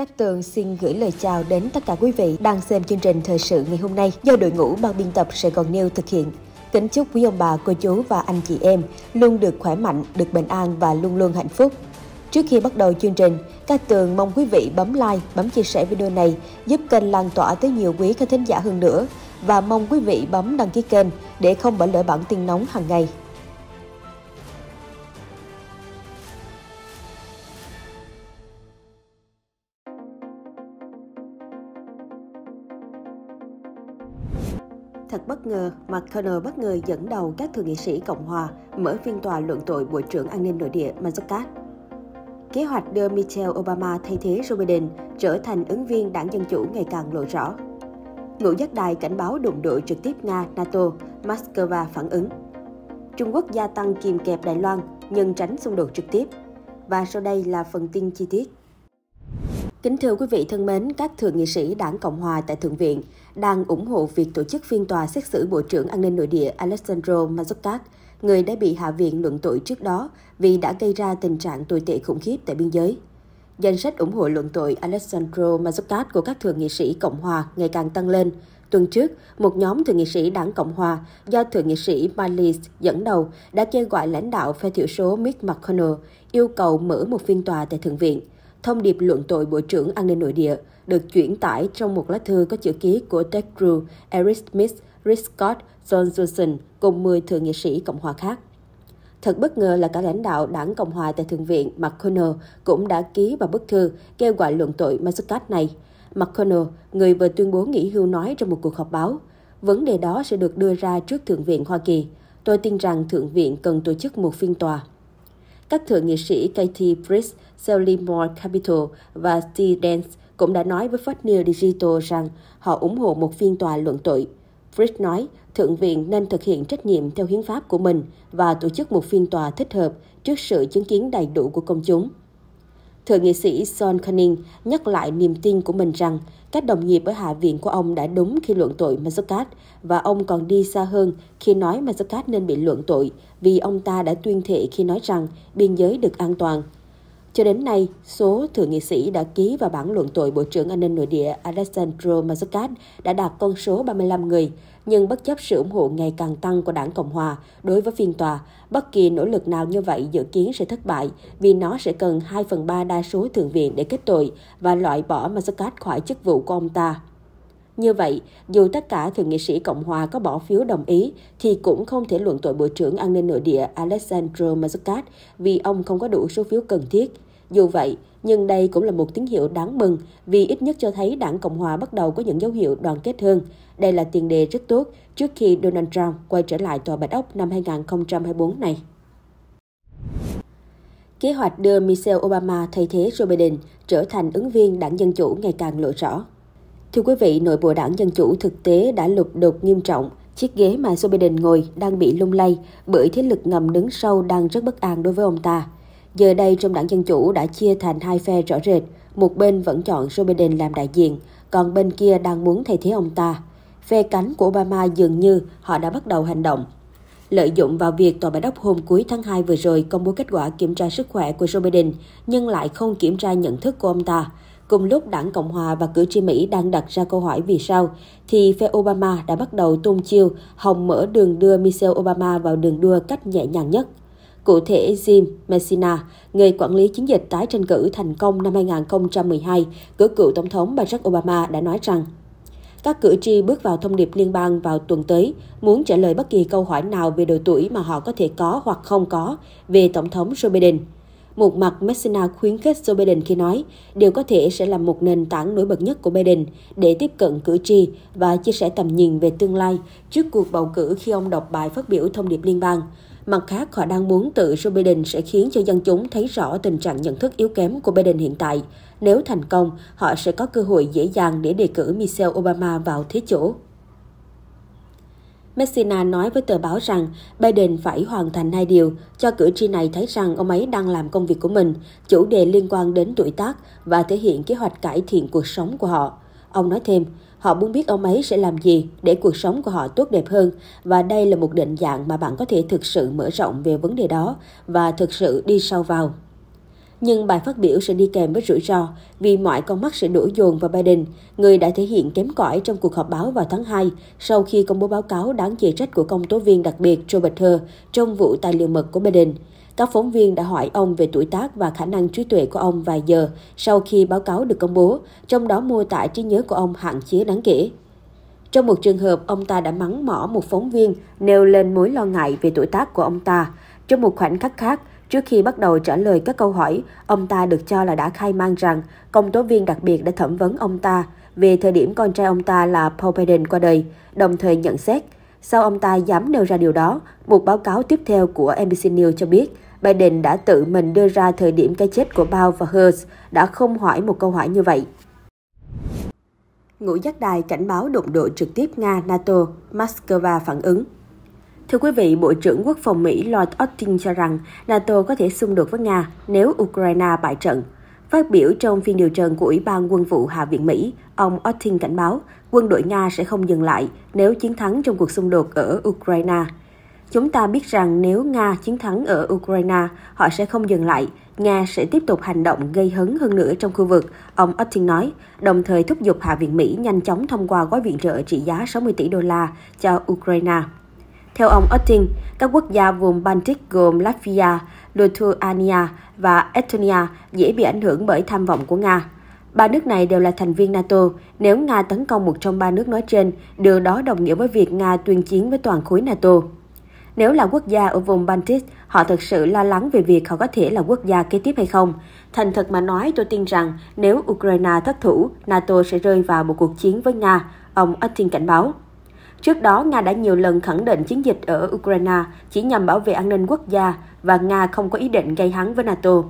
Các tường xin gửi lời chào đến tất cả quý vị đang xem chương trình thời sự ngày hôm nay do đội ngũ ban biên tập Sài Gòn News thực hiện. Kính chúc quý ông bà, cô chú và anh chị em luôn được khỏe mạnh, được bình an và luôn luôn hạnh phúc. Trước khi bắt đầu chương trình, các tường mong quý vị bấm like, bấm chia sẻ video này giúp kênh lan tỏa tới nhiều quý khán thính giả hơn nữa và mong quý vị bấm đăng ký kênh để không bỏ lỡ bản tin nóng hàng ngày. ngờ McConnell bất ngờ dẫn đầu các thượng nghị sĩ Cộng hòa mở phiên tòa luận tội Bộ trưởng An ninh nội địa Mazukat. Kế hoạch đưa Michelle Obama thay thế Joe Biden trở thành ứng viên đảng Dân Chủ ngày càng lộ rõ. Ngũ giác đài cảnh báo đụng độ trực tiếp Nga-NATO, Moscow phản ứng. Trung Quốc gia tăng kìm kẹp Đài Loan, nhưng tránh xung đột trực tiếp. Và sau đây là phần tin chi tiết. Kính thưa quý vị thân mến, các thượng nghị sĩ Đảng Cộng hòa tại Thượng viện đang ủng hộ việc tổ chức phiên tòa xét xử Bộ trưởng An ninh Nội địa Alessandro Mazzoccat, người đã bị Hạ viện luận tội trước đó vì đã gây ra tình trạng tồi tệ khủng khiếp tại biên giới. Danh sách ủng hộ luận tội Alessandro Mazzoccat của các thượng nghị sĩ Cộng hòa ngày càng tăng lên. Tuần trước, một nhóm thượng nghị sĩ Đảng Cộng hòa do thượng nghị sĩ Malis dẫn đầu đã kêu gọi lãnh đạo phe thiểu số Mitch McConnell yêu cầu mở một phiên tòa tại Thượng viện – Thông điệp luận tội Bộ trưởng An ninh nội địa được chuyển tải trong một lá thư có chữ ký của Ted Cruz, Eric Smith, Rick Scott, John Johnson cùng 10 thượng nghị sĩ Cộng hòa khác. Thật bất ngờ là cả lãnh đạo đảng Cộng hòa tại Thượng viện McConnell cũng đã ký vào bức thư kêu gọi luận tội Massachusetts này. McConnell, người vừa tuyên bố nghỉ hưu nói trong một cuộc họp báo, vấn đề đó sẽ được đưa ra trước Thượng viện Hoa Kỳ. Tôi tin rằng Thượng viện cần tổ chức một phiên tòa các thượng nghị sĩ Katie Brice, Sally Moore Capital và Steve Dance cũng đã nói với Fox News Digital rằng họ ủng hộ một phiên tòa luận tội. Brice nói, Thượng viện nên thực hiện trách nhiệm theo hiến pháp của mình và tổ chức một phiên tòa thích hợp trước sự chứng kiến đầy đủ của công chúng. Thượng nghị sĩ John Canning nhắc lại niềm tin của mình rằng các đồng nghiệp ở Hạ viện của ông đã đúng khi luận tội Mazukat và ông còn đi xa hơn khi nói Mazukat nên bị luận tội vì ông ta đã tuyên thệ khi nói rằng biên giới được an toàn. Cho đến nay, số thượng nghị sĩ đã ký vào bản luận tội Bộ trưởng An ninh Nội địa Alessandro Mazukat đã đạt con số 35 người, nhưng bất chấp sự ủng hộ ngày càng tăng của đảng Cộng Hòa đối với phiên tòa, bất kỳ nỗ lực nào như vậy dự kiến sẽ thất bại vì nó sẽ cần 2 phần 3 đa số Thượng viện để kết tội và loại bỏ Massacat khỏi chức vụ của ông ta. Như vậy, dù tất cả thượng nghị sĩ Cộng hòa có bỏ phiếu đồng ý, thì cũng không thể luận tội Bộ trưởng An ninh Nội địa Alexandro Mazukat vì ông không có đủ số phiếu cần thiết. Dù vậy, nhưng đây cũng là một tín hiệu đáng mừng vì ít nhất cho thấy đảng Cộng hòa bắt đầu có những dấu hiệu đoàn kết hơn. Đây là tiền đề rất tốt trước khi Donald Trump quay trở lại Tòa Bạch Ốc năm 2024 này. Kế hoạch đưa Michelle Obama thay thế Joe Biden trở thành ứng viên đảng Dân Chủ ngày càng lộ rõ. Thưa quý vị, nội bộ đảng Dân Chủ thực tế đã lục đục nghiêm trọng. Chiếc ghế mà Joe Biden ngồi đang bị lung lay bởi thế lực ngầm đứng sâu đang rất bất an đối với ông ta. Giờ đây trong đảng Dân Chủ đã chia thành hai phe rõ rệt. Một bên vẫn chọn Joe Biden làm đại diện, còn bên kia đang muốn thay thế ông ta. Phe cánh của Obama dường như họ đã bắt đầu hành động. Lợi dụng vào việc tòa bạch đốc hôm cuối tháng 2 vừa rồi công bố kết quả kiểm tra sức khỏe của Joe Biden, nhưng lại không kiểm tra nhận thức của ông ta. Cùng lúc đảng Cộng Hòa và cử tri Mỹ đang đặt ra câu hỏi vì sao, thì phe Obama đã bắt đầu tung chiêu hòng mở đường đưa Michelle Obama vào đường đua cách nhẹ nhàng nhất – Cụ thể, Jim Messina, người quản lý chiến dịch tái tranh cử thành công năm 2012 của cựu Tổng thống Barack Obama đã nói rằng các cử tri bước vào thông điệp liên bang vào tuần tới, muốn trả lời bất kỳ câu hỏi nào về độ tuổi mà họ có thể có hoặc không có về Tổng thống Joe Biden. Một mặt, Messina khuyến khích Joe Biden khi nói, điều có thể sẽ là một nền tảng nổi bật nhất của Biden để tiếp cận cử tri và chia sẻ tầm nhìn về tương lai trước cuộc bầu cử khi ông đọc bài phát biểu thông điệp liên bang. Mặt khác, họ đang muốn tự Joe Biden sẽ khiến cho dân chúng thấy rõ tình trạng nhận thức yếu kém của Biden hiện tại. Nếu thành công, họ sẽ có cơ hội dễ dàng để đề cử Michelle Obama vào thế chỗ. Messina nói với tờ báo rằng Biden phải hoàn thành hai điều, cho cử tri này thấy rằng ông ấy đang làm công việc của mình, chủ đề liên quan đến tuổi tác và thể hiện kế hoạch cải thiện cuộc sống của họ. Ông nói thêm, họ muốn biết ông ấy sẽ làm gì để cuộc sống của họ tốt đẹp hơn và đây là một định dạng mà bạn có thể thực sự mở rộng về vấn đề đó và thực sự đi sâu vào. Nhưng bài phát biểu sẽ đi kèm với rủi ro vì mọi con mắt sẽ đổ dồn vào Biden, người đã thể hiện kém cỏi trong cuộc họp báo vào tháng 2 sau khi công bố báo cáo đáng chỉ trách của công tố viên đặc biệt Robert Hur trong vụ tài liệu mật của Biden. Các phóng viên đã hỏi ông về tuổi tác và khả năng trí tuệ của ông vài giờ sau khi báo cáo được công bố, trong đó mô tả trí nhớ của ông hạn chế đáng kể. Trong một trường hợp, ông ta đã mắng mỏ một phóng viên nêu lên mối lo ngại về tuổi tác của ông ta. Trong một khoảnh khắc khác, trước khi bắt đầu trả lời các câu hỏi, ông ta được cho là đã khai mang rằng công tố viên đặc biệt đã thẩm vấn ông ta về thời điểm con trai ông ta là Paul Biden qua đời, đồng thời nhận xét. Sau ông ta dám nêu ra điều đó, một báo cáo tiếp theo của NBC News cho biết Biden đã tự mình đưa ra thời điểm cái chết của Bao và Hertz đã không hỏi một câu hỏi như vậy. Ngũ giác đài cảnh báo đụng độ trực tiếp Nga-NATO, Moscow phản ứng. Thưa quý vị, Bộ trưởng Quốc phòng Mỹ Lloyd Austin cho rằng NATO có thể xung đột với Nga nếu Ukraine bại trận. Phát biểu trong phiên điều trần của Ủy ban Quân vụ Hạ viện Mỹ, ông Austin cảnh báo quân đội Nga sẽ không dừng lại nếu chiến thắng trong cuộc xung đột ở Ukraine. Chúng ta biết rằng nếu Nga chiến thắng ở Ukraine, họ sẽ không dừng lại. Nga sẽ tiếp tục hành động gây hấn hơn nữa trong khu vực, ông Austin nói, đồng thời thúc giục Hạ viện Mỹ nhanh chóng thông qua gói viện trợ trị giá 60 tỷ đô la cho Ukraine. Theo ông Austin, các quốc gia vùng Baltic gồm Latvia, Lithuania và Estonia dễ bị ảnh hưởng bởi tham vọng của Nga. Ba nước này đều là thành viên NATO. Nếu Nga tấn công một trong ba nước nói trên, điều đó đồng nghĩa với việc Nga tuyên chiến với toàn khối NATO. Nếu là quốc gia ở vùng Baltic, họ thực sự lo lắng về việc họ có thể là quốc gia kế tiếp hay không. Thành thật mà nói, tôi tin rằng nếu Ukraine thất thủ, NATO sẽ rơi vào một cuộc chiến với Nga, ông Atkin cảnh báo. Trước đó, Nga đã nhiều lần khẳng định chiến dịch ở Ukraine chỉ nhằm bảo vệ an ninh quốc gia và Nga không có ý định gây hấn với NATO.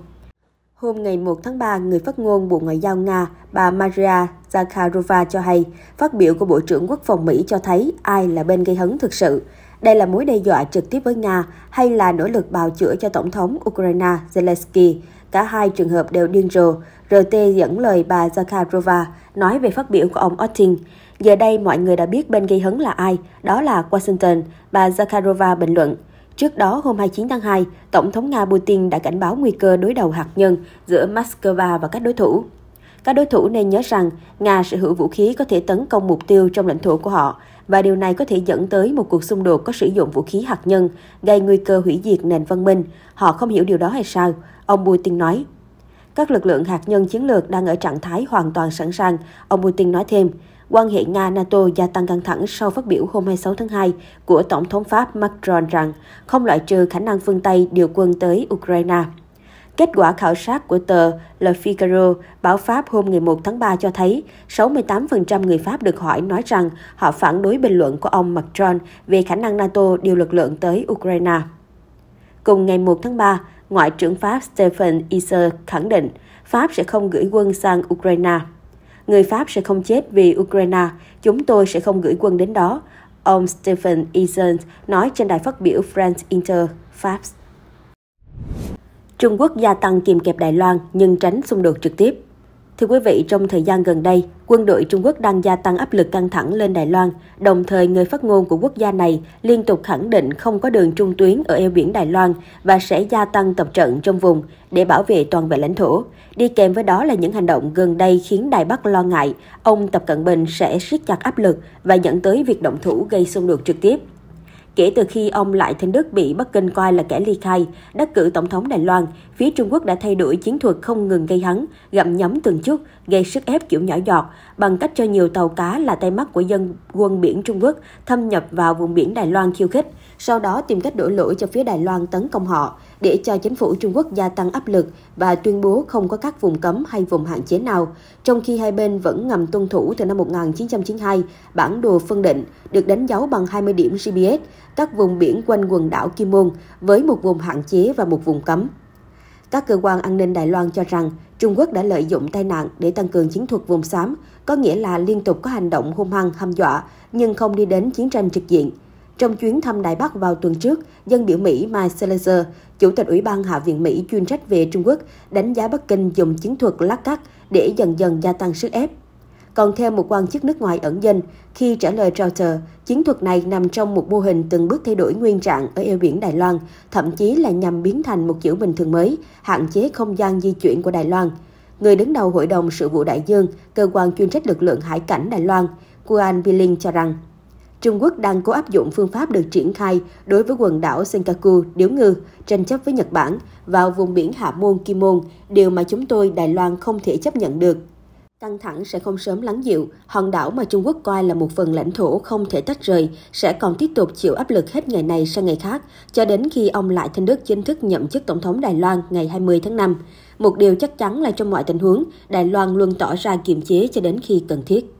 Hôm ngày 1 tháng 3, người phát ngôn Bộ Ngoại giao Nga, bà Maria Zakharova cho hay, phát biểu của Bộ trưởng Quốc phòng Mỹ cho thấy ai là bên gây hấn thực sự. Đây là mối đe dọa trực tiếp với Nga hay là nỗ lực bào chữa cho Tổng thống Ukraine Zelensky. Cả hai trường hợp đều điên rồ. RT dẫn lời bà Zakharova nói về phát biểu của ông Otin. Giờ đây mọi người đã biết bên gây hấn là ai, đó là Washington, bà Zakharova bình luận. Trước đó, hôm 29 tháng 2, Tổng thống Nga Putin đã cảnh báo nguy cơ đối đầu hạt nhân giữa Moscow và các đối thủ. Các đối thủ nên nhớ rằng Nga sở hữu vũ khí có thể tấn công mục tiêu trong lãnh thổ của họ và điều này có thể dẫn tới một cuộc xung đột có sử dụng vũ khí hạt nhân, gây nguy cơ hủy diệt nền văn minh. Họ không hiểu điều đó hay sao? Ông Putin nói. Các lực lượng hạt nhân chiến lược đang ở trạng thái hoàn toàn sẵn sàng, ông Putin nói thêm. Quan hệ Nga-NATO gia tăng căng thẳng sau phát biểu hôm 26 tháng 2 của Tổng thống Pháp Macron rằng không loại trừ khả năng phương Tây điều quân tới Ukraine. Kết quả khảo sát của tờ Le Figaro báo Pháp hôm ngày 1 tháng 3 cho thấy 68% người Pháp được hỏi nói rằng họ phản đối bình luận của ông Macron về khả năng NATO điều lực lượng tới Ukraine. Cùng ngày 1 tháng 3, Ngoại trưởng Pháp Stephen Iser khẳng định Pháp sẽ không gửi quân sang Ukraine. Người Pháp sẽ không chết vì Ukraine, chúng tôi sẽ không gửi quân đến đó, ông Stephen Eason nói trên đài phát biểu France Inter, Pháp. Trung Quốc gia tăng kìm kẹp Đài Loan nhưng tránh xung đột trực tiếp. Thưa quý vị, trong thời gian gần đây, quân đội Trung Quốc đang gia tăng áp lực căng thẳng lên Đài Loan, đồng thời người phát ngôn của quốc gia này liên tục khẳng định không có đường trung tuyến ở eo biển Đài Loan và sẽ gia tăng tập trận trong vùng để bảo vệ toàn vẹn lãnh thổ. Đi kèm với đó là những hành động gần đây khiến Đài Bắc lo ngại, ông Tập Cận Bình sẽ siết chặt áp lực và dẫn tới việc động thủ gây xung đột trực tiếp. Kể từ khi ông Lại Thanh Đức bị Bắc Kinh coi là kẻ ly khai, đắc cử Tổng thống Đài Loan, phía Trung Quốc đã thay đổi chiến thuật không ngừng gây hấn, gặm nhấm từng chút, gây sức ép kiểu nhỏ giọt bằng cách cho nhiều tàu cá là tay mắt của dân quân biển Trung Quốc thâm nhập vào vùng biển Đài Loan khiêu khích, sau đó tìm cách đổ lỗi cho phía Đài Loan tấn công họ để cho chính phủ Trung Quốc gia tăng áp lực và tuyên bố không có các vùng cấm hay vùng hạn chế nào, trong khi hai bên vẫn ngầm tuân thủ từ năm 1992 bản đồ phân định được đánh dấu bằng 20 điểm GPS các vùng biển quanh quần đảo Kim Môn với một vùng hạn chế và một vùng cấm. Các cơ quan an ninh Đài Loan cho rằng Trung Quốc đã lợi dụng tai nạn để tăng cường chiến thuật vùng xám, có nghĩa là liên tục có hành động hung hăng hăm dọa, nhưng không đi đến chiến tranh trực diện. Trong chuyến thăm Đài Bắc vào tuần trước, dân biểu Mỹ Mike Seltzer, Chủ tịch Ủy ban Hạ viện Mỹ chuyên trách về Trung Quốc, đánh giá Bắc Kinh dùng chiến thuật lát cắt để dần dần gia tăng sức ép còn theo một quan chức nước ngoài ẩn danh. Khi trả lời Reuters, chiến thuật này nằm trong một mô hình từng bước thay đổi nguyên trạng ở eo biển Đài Loan, thậm chí là nhằm biến thành một kiểu bình thường mới, hạn chế không gian di chuyển của Đài Loan. Người đứng đầu Hội đồng Sự vụ Đại dương, cơ quan chuyên trách lực lượng hải cảnh Đài Loan, Kuan Biling cho rằng, Trung Quốc đang cố áp dụng phương pháp được triển khai đối với quần đảo Senkaku, Điếu Ngư, tranh chấp với Nhật Bản vào vùng biển Hạ Môn, Kim Môn, điều mà chúng tôi Đài Loan không thể chấp nhận được. Căng thẳng sẽ không sớm lắng dịu, hòn đảo mà Trung Quốc coi là một phần lãnh thổ không thể tách rời sẽ còn tiếp tục chịu áp lực hết ngày này sang ngày khác, cho đến khi ông Lại Thanh Đức chính thức nhậm chức Tổng thống Đài Loan ngày 20 tháng 5. Một điều chắc chắn là trong mọi tình huống, Đài Loan luôn tỏ ra kiềm chế cho đến khi cần thiết.